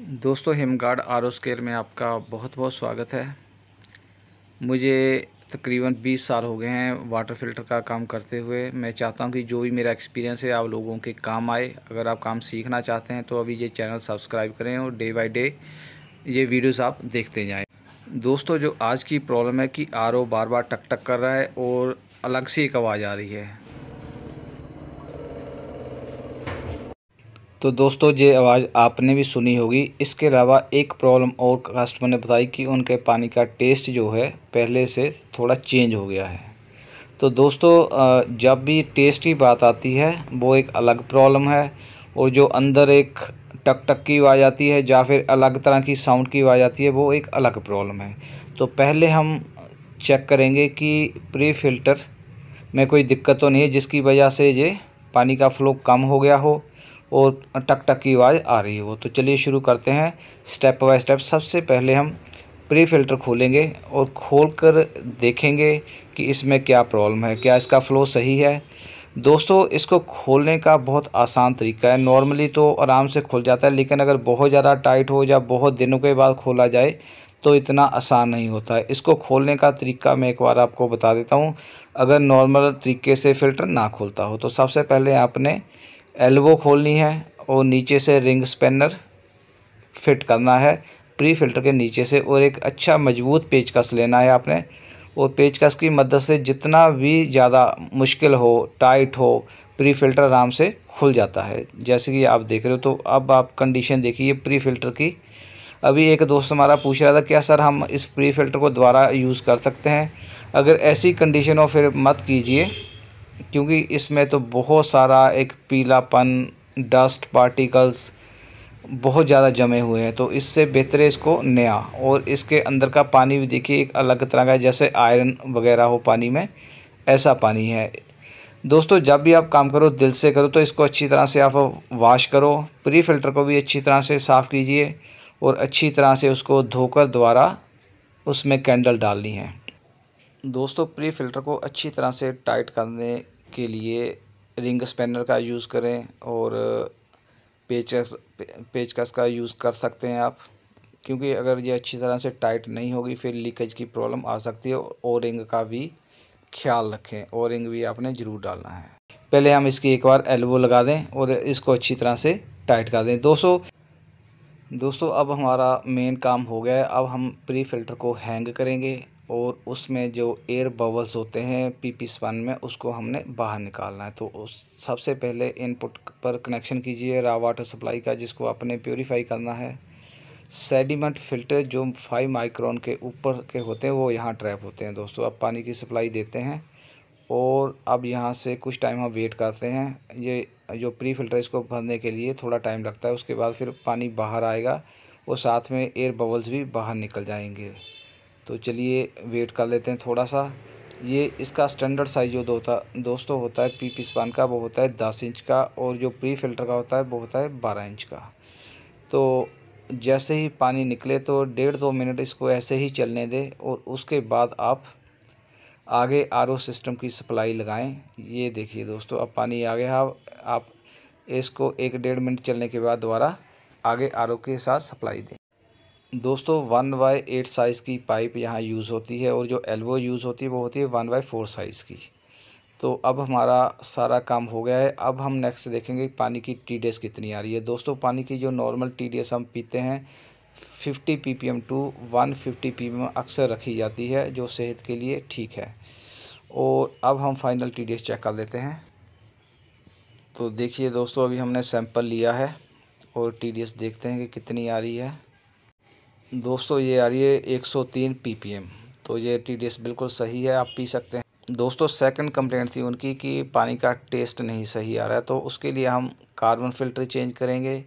दोस्तों हिमगार्ड R O square में आपका बहुत बहुत स्वागत है मुझे तकरीबन 20 साल हो गए हैं वाटर फ़िल्टर का काम करते हुए मैं चाहता हूं कि जो भी मेरा एक्सपीरियंस है आप लोगों के काम आए अगर आप काम सीखना चाहते हैं तो अभी ये चैनल सब्सक्राइब करें और डे बाय डे ये वीडियोस आप देखते जाएं दोस्तों जो आज की प्रॉब्लम है कि आर बार बार टक टक कर रहा है और अलग सी एक आवाज़ आ रही है तो दोस्तों ये आवाज़ आपने भी सुनी होगी इसके अलावा एक प्रॉब्लम और कस्टमर ने बताई कि उनके पानी का टेस्ट जो है पहले से थोड़ा चेंज हो गया है तो दोस्तों जब भी टेस्ट की बात आती है वो एक अलग प्रॉब्लम है और जो अंदर एक टक टक की आवाज़ आती है या फिर अलग तरह की साउंड की आवाज़ आती है वो एक अलग प्रॉब्लम है तो पहले हम चेक करेंगे कि प्री फिल्टर में कोई दिक्कत तो नहीं है जिसकी वजह से ये पानी का फ्लो कम हो गया हो और टक टक की आवाज़ आ रही हो तो चलिए शुरू करते हैं स्टेप बाय स्टेप सबसे पहले हम प्री फिल्टर खोलेंगे और खोल कर देखेंगे कि इसमें क्या प्रॉब्लम है क्या इसका फ़्लो सही है दोस्तों इसको खोलने का बहुत आसान तरीका है नॉर्मली तो आराम से खुल जाता है लेकिन अगर बहुत ज़्यादा टाइट हो या बहुत दिनों के बाद खोला जाए तो इतना आसान नहीं होता है इसको खोलने का तरीका मैं एक बार आपको बता देता हूँ अगर नॉर्मल तरीके से फ़िल्टर ना खोलता हो तो सबसे पहले आपने एल्बो खोलनी है और नीचे से रिंग स्पेनर फिट करना है प्री फिल्टर के नीचे से और एक अच्छा मजबूत पेचकस लेना है आपने और पेचकस की मदद से जितना भी ज़्यादा मुश्किल हो टाइट हो प्री फिल्टर आराम से खुल जाता है जैसे कि आप देख रहे हो तो अब आप कंडीशन देखिए प्री फिल्टर की अभी एक दोस्त हमारा पूछ रहा था क्या सर हम इस प्री फिल्टर को दोबारा यूज़ कर सकते हैं अगर ऐसी कंडीशन हो फिर मत कीजिए क्योंकि इसमें तो बहुत सारा एक पीलापन डस्ट पार्टिकल्स बहुत ज़्यादा जमे हुए हैं तो इससे बेहतर है इसको नया और इसके अंदर का पानी भी देखिए एक अलग तरह का जैसे आयरन वगैरह हो पानी में ऐसा पानी है दोस्तों जब भी आप काम करो दिल से करो तो इसको अच्छी तरह से आप वाश करो प्री फिल्टर को भी अच्छी तरह से साफ़ कीजिए और अच्छी तरह से उसको धोकर दोबारा उसमें कैंडल डालनी है दोस्तों प्री फिल्टर को अच्छी तरह से टाइट करने के लिए रिंग स्पैनर का यूज़ करें और पेचकस पेचकस का यूज़ कर सकते हैं आप क्योंकि अगर ये अच्छी तरह से टाइट नहीं होगी फिर लीकेज की प्रॉब्लम आ सकती है और रिंग का भी ख्याल रखें और रिंग भी आपने ज़रूर डालना है पहले हम इसकी एक बार एल्बो लगा दें और इसको अच्छी तरह से टाइट कर दें दोस्तों दोस्तों अब हमारा मेन काम हो गया है अब हम प्री फिल्टर को हैंग करेंगे और उसमें जो एयर बबल्स होते हैं पी पी स्पन में उसको हमने बाहर निकालना है तो उस सबसे पहले इनपुट पर कनेक्शन कीजिए रा वाटर सप्लाई का जिसको आपने प्योरीफाई करना है सेडिमेंट फिल्टर जो फाइव माइक्रोन के ऊपर के होते हैं वो यहाँ ट्रैप होते हैं दोस्तों अब पानी की सप्लाई देते हैं और अब यहाँ से कुछ टाइम हम वेट करते हैं ये जो प्री फिल्टर इसको भरने के लिए थोड़ा टाइम लगता है उसके बाद फिर पानी बाहर आएगा और साथ में एयर बबल्स भी बाहर निकल जाएंगे तो चलिए वेट कर लेते हैं थोड़ा सा ये इसका स्टैंडर्ड साइज़ जो होता दोस्तों होता है पी पिस्पान का वो होता है दस इंच का और जो प्री फिल्टर का होता है वो होता है बारह इंच का तो जैसे ही पानी निकले तो डेढ़ दो मिनट इसको ऐसे ही चलने दें और उसके बाद आप आगे आर सिस्टम की सप्लाई लगाएं ये देखिए दोस्तों अब पानी आ गया हाँ, आप इसको एक डेढ़ मिनट चलने के बाद दोबारा आगे आर के साथ सप्लाई दें दोस्तों वन बाई एट साइज़ की पाइप यहाँ यूज़ होती है और जो एल्बो यूज़ होती है वो होती है वन बाई फोर साइज़ की तो अब हमारा सारा काम हो गया है अब हम नेक्स्ट देखेंगे पानी की टी डी एस कितनी आ रही है दोस्तों पानी की जो नॉर्मल टी डी एस हम पीते हैं fifty P P M to one fifty P P M अक्सर रखी जाती है जो सेहत के लिए ठीक है और अब हम final T D S check कर लेते हैं तो देखिए दोस्तों अभी हमने सैंपल लिया है और टी डी एस देखते हैं कि कितनी आ रही है दोस्तों ये आ रही है 103 ppm तो ये एस बिल्कुल सही है आप पी सकते हैं दोस्तों सेकंड कंप्लेंट थी उनकी कि पानी का टेस्ट नहीं सही आ रहा है तो उसके लिए हम कार्बन फिल्टर चेंज करेंगे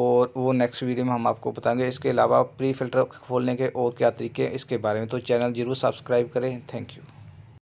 और वो नेक्स्ट वीडियो में हम आपको बताएंगे इसके अलावा प्री फिल्टर खोलने के और क्या तरीके इसके बारे में तो चैनल ज़रूर सब्सक्राइब करें थैंक यू